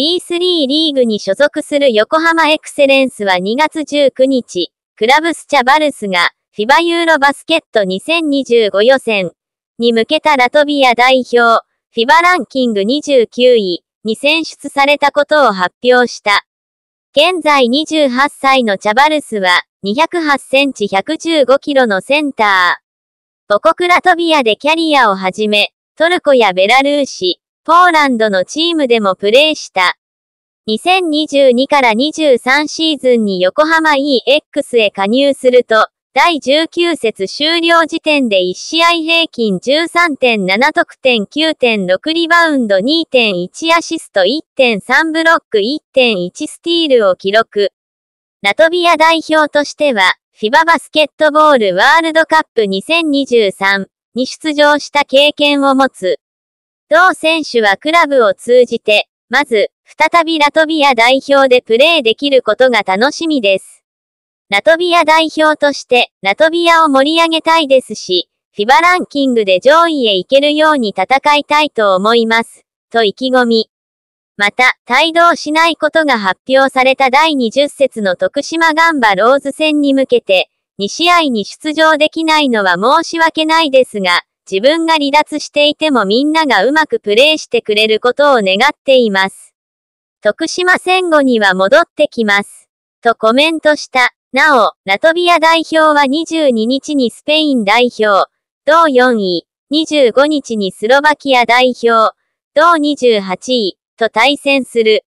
B3 リーグに所属する横浜エクセレンスは2月19日、クラブスチャバルスが、フィバユーロバスケット2025予選に向けたラトビア代表、フィバランキング29位に選出されたことを発表した。現在28歳のチャバルスは、208センチ115キロのセンター。母国ラトビアでキャリアをはじめ、トルコやベラルーシ、ポーランドのチームでもプレーした。2022から23シーズンに横浜 EX へ加入すると、第19節終了時点で1試合平均13.7得点9.6リバウンド2.1アシスト1.3ブロック1.1スティールを記録。ラトビア代表としては、フィババスケットボールワールドカップ2023に出場した経験を持つ。同選手はクラブを通じて、まず、再びラトビア代表でプレーできることが楽しみです。ラトビア代表として、ラトビアを盛り上げたいですし、フィバランキングで上位へ行けるように戦いたいと思います。と意気込み。また、帯同しないことが発表された第20節の徳島ガンバローズ戦に向けて、2試合に出場できないのは申し訳ないですが、自分が離脱していてもみんながうまくプレーしてくれることを願っています。徳島戦後には戻ってきます。とコメントした。なお、ラトビア代表は22日にスペイン代表、同4位、25日にスロバキア代表、同28位、と対戦する。